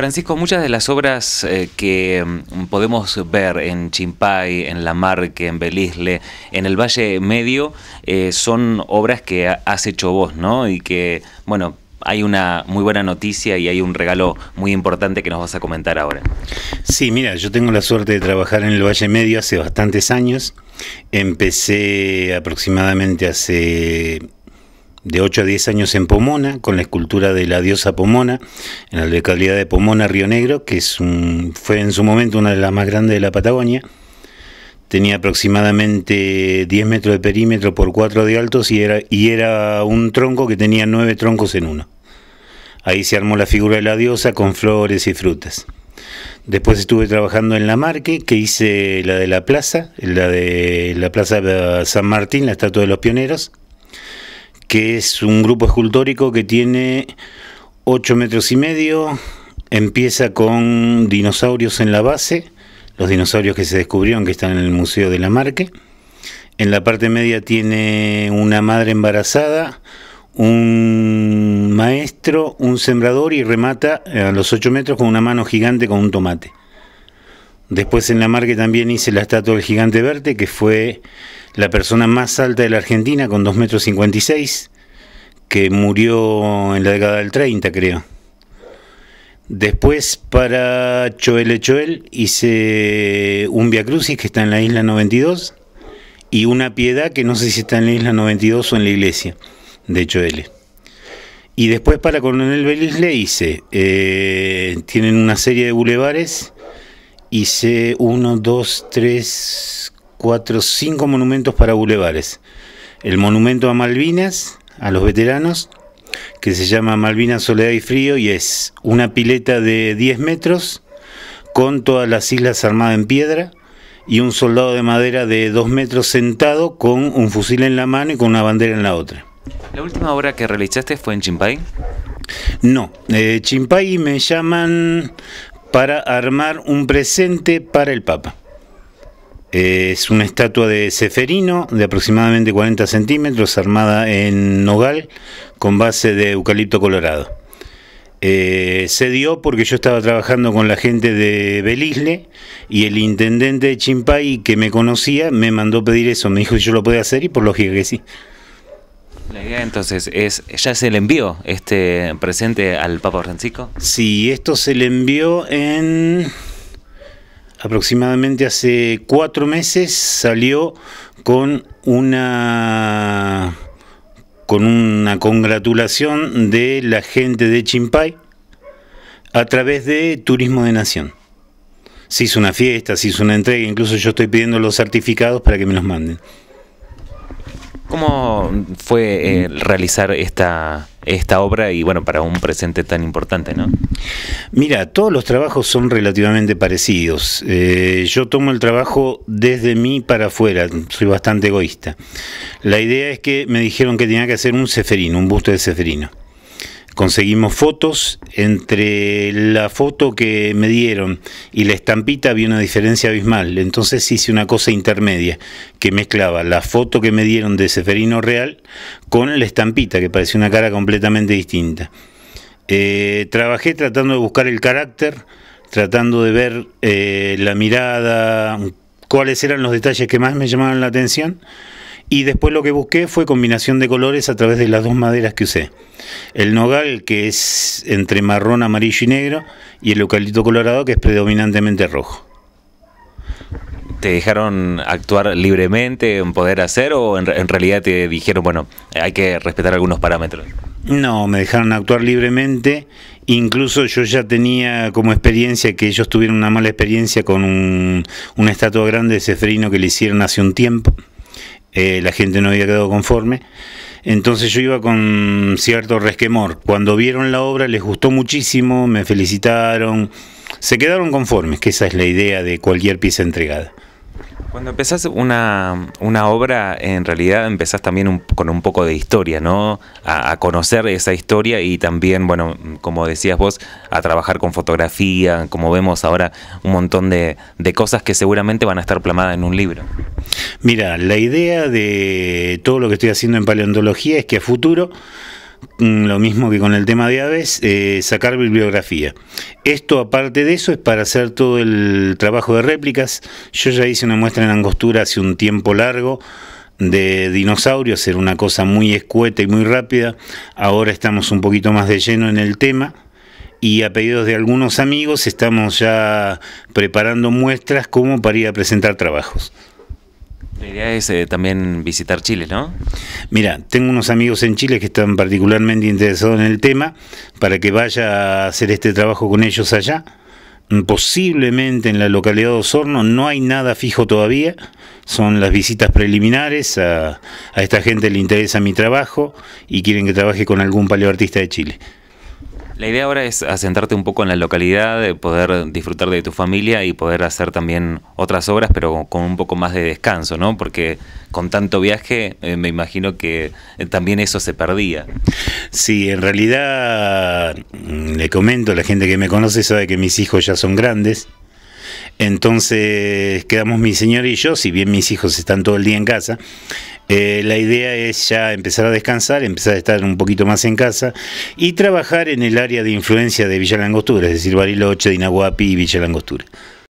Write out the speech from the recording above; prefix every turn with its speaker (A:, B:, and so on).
A: Francisco, muchas de las obras eh, que mm, podemos ver en Chimpay, en La Marque, en Belisle, en el Valle Medio, eh, son obras que has hecho vos, ¿no? Y que, bueno, hay una muy buena noticia y hay un regalo muy importante que nos vas a comentar
B: ahora. Sí, mira, yo tengo la suerte de trabajar en el Valle Medio hace bastantes años. Empecé aproximadamente hace de 8 a 10 años en Pomona, con la escultura de la diosa Pomona, en la localidad de Pomona, Río Negro, que fue en su momento una de las más grandes de la Patagonia. Tenía aproximadamente 10 metros de perímetro por 4 de altos y era, y era un tronco que tenía 9 troncos en uno. Ahí se armó la figura de la diosa con flores y frutas. Después estuve trabajando en la Marque, que hice la de la plaza, la de la plaza San Martín, la estatua de los pioneros, que es un grupo escultórico que tiene 8 metros y medio, empieza con dinosaurios en la base, los dinosaurios que se descubrieron que están en el Museo de la Marque. En la parte media tiene una madre embarazada, un maestro, un sembrador y remata a los 8 metros con una mano gigante con un tomate. Después en la Marque también hice la estatua del gigante verde que fue la persona más alta de la Argentina con 2 metros 56, que murió en la década del 30, creo. Después para Choel Choel hice un Via Crucis que está en la isla 92 y una Piedad que no sé si está en la isla 92 o en la iglesia de Choel. Y después para Coronel Belis le hice, eh, tienen una serie de bulevares, hice 1, 2, 3, cuatro, cinco monumentos para bulevares. El monumento a Malvinas, a los veteranos, que se llama Malvinas Soledad y Frío y es una pileta de 10 metros con todas las islas armadas en piedra y un soldado de madera de 2 metros sentado con un fusil en la mano y con una bandera en la otra.
A: ¿La última obra que realizaste fue en Chimpay?
B: No, eh, Chimpay me llaman para armar un presente para el Papa. Es una estatua de Seferino de aproximadamente 40 centímetros, armada en nogal con base de eucalipto colorado. Eh, se dio porque yo estaba trabajando con la gente de Belisle y el intendente de Chimpay que me conocía me mandó pedir eso, me dijo si yo lo podía hacer y por lógica que sí.
A: La idea entonces es, ¿ya se le envió este presente al Papa Francisco?
B: Sí, esto se le envió en aproximadamente hace cuatro meses salió con una con una congratulación de la gente de Chimpay a través de Turismo de Nación. Se hizo una fiesta, se hizo una entrega, incluso yo estoy pidiendo los certificados para que me los manden.
A: ¿Cómo fue eh, mm. realizar esta, esta obra y bueno, para un presente tan importante, ¿no?
B: Mira, todos los trabajos son relativamente parecidos. Eh, yo tomo el trabajo desde mí para afuera, soy bastante egoísta. La idea es que me dijeron que tenía que hacer un ceferino, un busto de ceferino. Conseguimos fotos, entre la foto que me dieron y la estampita había una diferencia abismal, entonces hice una cosa intermedia que mezclaba la foto que me dieron de Seferino Real con la estampita, que parecía una cara completamente distinta. Eh, trabajé tratando de buscar el carácter, tratando de ver eh, la mirada, cuáles eran los detalles que más me llamaban la atención. Y después lo que busqué fue combinación de colores a través de las dos maderas que usé. El nogal, que es entre marrón, amarillo y negro, y el eucalipto colorado, que es predominantemente rojo. ¿Te dejaron
A: actuar libremente, en poder hacer, o en, realidad te dijeron, bueno, hay que respetar algunos parámetros?
B: No, me dejaron actuar libremente. Incluso yo ya tenía como experiencia que ellos tuvieron una mala experiencia con un, una estatua grande de cefrino que le hicieron hace un tiempo. Eh, la gente no había quedado conforme. Entonces yo iba con cierto resquemor. Cuando vieron la obra les gustó muchísimo, me felicitaron, se quedaron conformes, que esa es la idea de cualquier pieza entregada.
A: Cuando empezás una, obra, en realidad empezás también con un poco de historia, ¿no? A, conocer esa historia y también, bueno, como decías vos, a trabajar con fotografía, como vemos ahora, un montón de, de cosas que seguramente van a estar plamadas en un libro.
B: Mira, la idea de todo lo que estoy haciendo en paleontología es que a futuro Mm, lo mismo que con el tema de aves, eh, sacar bibliografía. Esto, aparte de eso, es para hacer todo el trabajo de réplicas. Yo ya hice una muestra en Angostura hace un tiempo largo de dinosaurios, era una cosa muy escueta y muy rápida. Ahora estamos un poquito más de lleno en el tema. Y a pedidos de algunos amigos estamos ya preparando muestras como para ir a presentar trabajos. La idea es eh, también visitar Chile, ¿no? Mira, tengo unos amigos en Chile que están particularmente interesados en el tema para que vaya a hacer este trabajo con ellos allá. Mm, posiblemente en la localidad de Osorno no hay nada fijo todavía, son las visitas preliminares, a, a esta gente le interesa mi trabajo y quieren que trabaje con algún paleoartista de Chile.
A: La idea ahora es asentarte un poco en la localidad, poder disfrutar de tu familia y poder hacer también otras obras, pero con un poco más de descanso, ¿no? Porque con tanto viaje eh, me imagino que eh, también eso se
B: perdía. Sí, en realidad mm, le comento, la gente que me conoce sabe que mis hijos ya son grandes. Entonces quedamos mi señor y yo, si bien mis hijos están todo el día en casa, eh, la idea es ya empezar a descansar, empezar a estar un poquito más en casa y trabajar en el área de influencia de Villa Langostura, es decir, Bariloche, Dinahuapi y Villa Langostura.